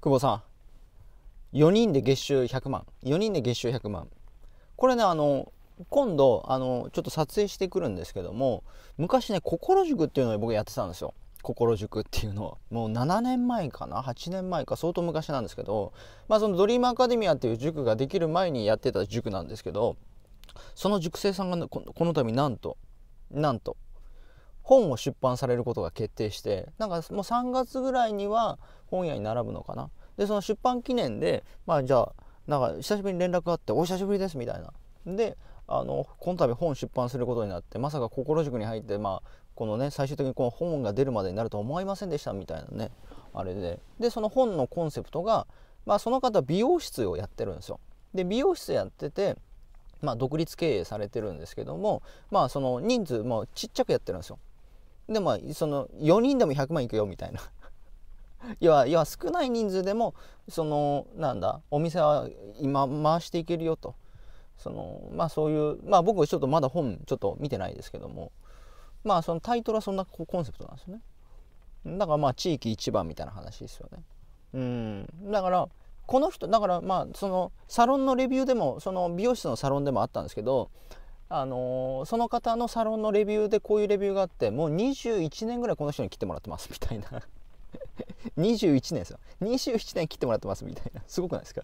久保さん4人で月収100万4人で月収100万これねあの今度あのちょっと撮影してくるんですけども昔ね心塾っていうのを僕やってたんですよ心塾っていうのはもう7年前かな8年前か相当昔なんですけどまあそのドリームアカデミアっていう塾ができる前にやってた塾なんですけどその塾生さんがこの度なんとなんと本を出版されることが決定してなんかもう3月ぐらいには本屋に並ぶのかなでその出版記念でまあじゃあなんか久しぶりに連絡があって「お久しぶりです」みたいな。であのこの度本出版することになってまさか心塾に入って、まあ、このね最終的にこの本が出るまでになるとは思いませんでしたみたいなねあれででその本のコンセプトが、まあ、その方美容室をやってるんですよ。で美容室やっててまあ、独立経営されてるんですけども、まあ、その人数もちっちゃくやってるんですよ。でもその4人でも100万いくよみたいな 要は要は少ない人数でもそのなんだお店は今回していけるよとそのまあそういうまあ僕ちょっとまだ本ちょっと見てないですけどもまあそのタイトルはそんなコンセプトなんですよねだからまあ地域一番みたいな話ですよねうんだからこの人だからまあそのサロンのレビューでもその美容室のサロンでもあったんですけどあのー、その方のサロンのレビューでこういうレビューがあってもう21年ぐらいこの人に来てもらってますみたいな21 年ですよ21年切ってもらってますみたいなすごくないですか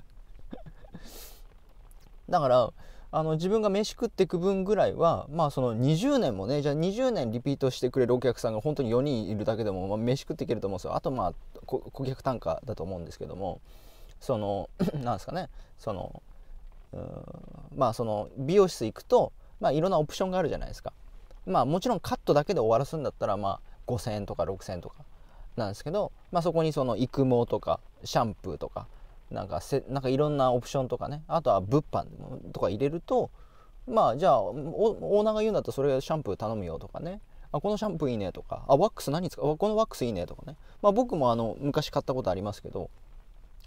だからあの自分が飯食ってく分ぐらいはまあその20年もねじゃあ20年リピートしてくれるお客さんが本当に4人いるだけでも、まあ、飯食っていけると思うんですよあとまあ顧客単価だと思うんですけどもその なんですかねそのまあその美容室行くとまあ、いろんなオプションがあるじゃないですか。まあ、もちろんカットだけで終わらすんだったら、まあ、5000円とか6000円とかなんですけど、まあ、そこにその育毛とかシャンプーとかなんかせなんかいろんなオプションとかねあとは物販とか入れるとまあじゃあオーナーが言うんだったらそれシャンプー頼むよとかねあこのシャンプーいいねとかあワックス何使うこのワックスいいねとかね、まあ、僕もあの昔買ったことありますけど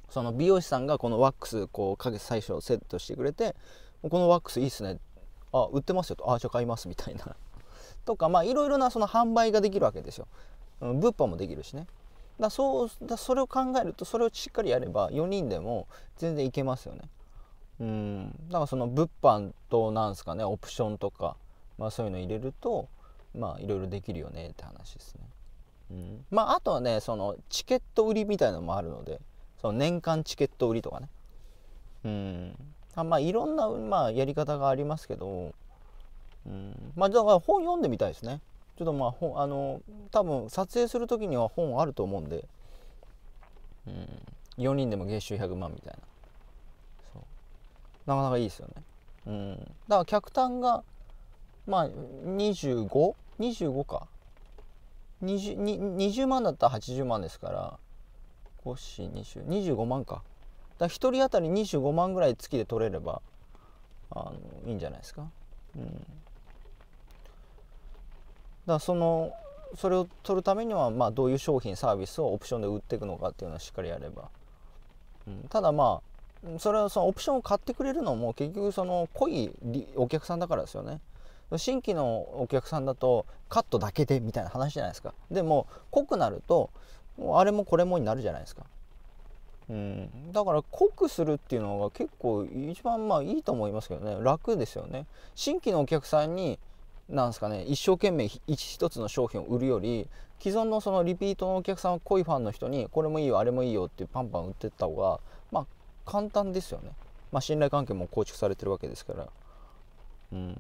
その美容師さんがこのワックスこうかけ最初セットしてくれてこのワックスいいっすねあ売ってますよとあじゃあ買いますみたいな とかまあいろいろなその販売ができるわけですよ、うん、物販もできるしねだそうだそれを考えるとそれをしっかりやれば4人でも全然いけますよねうんだからその物販となんすかねオプションとか、まあ、そういうの入れるとまあいろいろできるよねって話ですね、うん、まああとはねそのチケット売りみたいなのもあるのでその年間チケット売りとかねうんあまあいろんな、まあ、やり方がありますけど、うん、まあだから本読んでみたいですねちょっとまあ本あの多分撮影する時には本あると思うんで、うん、4人でも月収100万みたいなそうなかなかいいですよね、うん、だから客単がまあ 25?25 25か 20, 20万だったら80万ですから5 4 2 0 25万か1人当たり25万ぐらい月で取れればあのいいんじゃないですか。うん、だからそのそれを取るためには、まあ、どういう商品サービスをオプションで売っていくのかっていうのをしっかりやれば、うん、ただまあそれはそのオプションを買ってくれるのも結局その濃いお客さんだからですよね新規のお客さんだとカットだけでみたいな話じゃないですかでも濃くなるとあれもこれもになるじゃないですかうん、だから濃くするっていうのが結構一番まあいいと思いますけどね楽ですよね新規のお客さんになんすかね一生懸命一つの商品を売るより既存のそのリピートのお客さんは濃いファンの人にこれもいいよあれもいいよってパンパン売ってった方がまあ簡単ですよね、まあ、信頼関係も構築されてるわけですからうん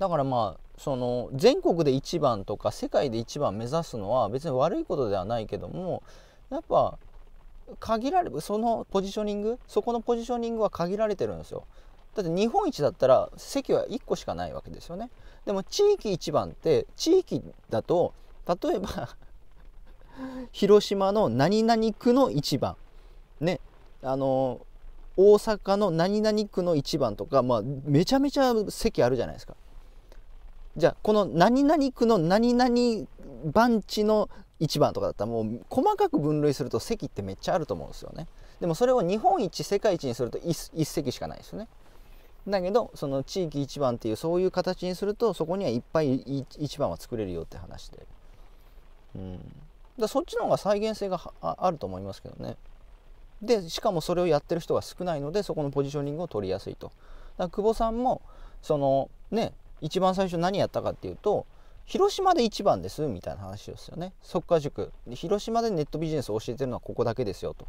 だからまあその全国で1番とか世界で1番目指すのは別に悪いことではないけどもやっぱ限られそのポジショニングそこのポジショニングは限られてるんですよだって日本一だったら席は1個しかないわけですよねでも地域一番って地域だと例えば 広島の何々区の1番ねあの大阪の何々区の1番とか、まあ、めちゃめちゃ席あるじゃないですかじゃあこの何々区の何々番地の1番とかだったらもう細かく分類すると席ってめっちゃあると思うんですよねでもそれを日本一世界一にすると 1, 1席しかないですよねだけどその地域一番っていうそういう形にするとそこにはいっぱい一番は作れるよって話で、うん、だそっちの方が再現性があると思いますけどねでしかもそれをやってる人が少ないのでそこのポジショニングを取りやすいとだから久保さんもそのね一番最初何やったかっていうと広島で一番ですみたいな話ですよね速稼塾で広島でネットビジネスを教えてるのはここだけですよと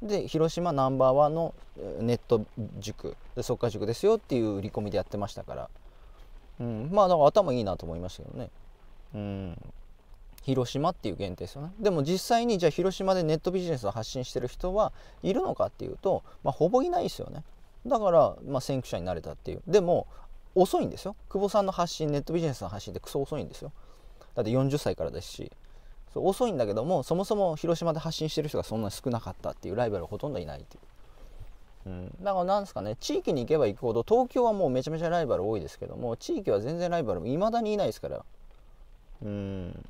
で広島ナンバーワンのネット塾でっか塾ですよっていう売り込みでやってましたから、うん、まあだから頭いいなと思いましたけどね、うん、広島っていう限定ですよねでも実際にじゃあ広島でネットビジネスを発信してる人はいるのかっていうと、まあ、ほぼいないですよねだから、まあ、先駆者になれたっていうでも遅いんですよ久保さんの発信ネットビジネスの発信ってクソ遅いんですよだって40歳からですし遅いんだけどもそもそも広島で発信してる人がそんなに少なかったっていうライバルほとんどいないっていう、うん、だからなんですかね地域に行けば行くほど東京はもうめちゃめちゃライバル多いですけども地域は全然ライバルもいまだにいないですからうん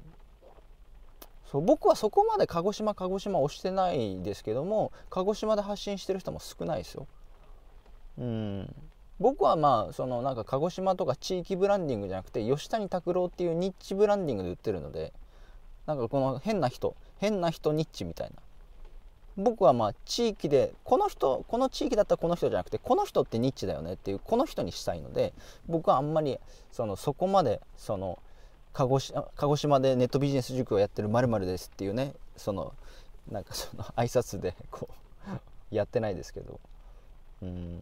そう僕はそこまで鹿児島鹿児島押してないですけども鹿児島で発信してる人も少ないですようん僕はまあそのなんか鹿児島とか地域ブランディングじゃなくて吉谷拓郎っていうニッチブランディングで売ってるのでなんかこの変な人変な人ニッチみたいな僕はまあ地域でこの人この地域だったらこの人じゃなくてこの人ってニッチだよねっていうこの人にしたいので僕はあんまりそのそこまでその鹿児鹿児島でネットビジネス塾をやってるまるですっていうねそのなんかその挨拶でこうやってないですけどうん。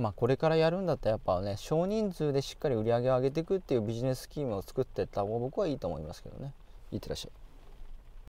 まあ、これからやるんだったらやっぱね少人数でしっかり売り上げを上げていくっていうビジネススキームを作っていった方が僕はいいと思いますけどねいってらっしゃい。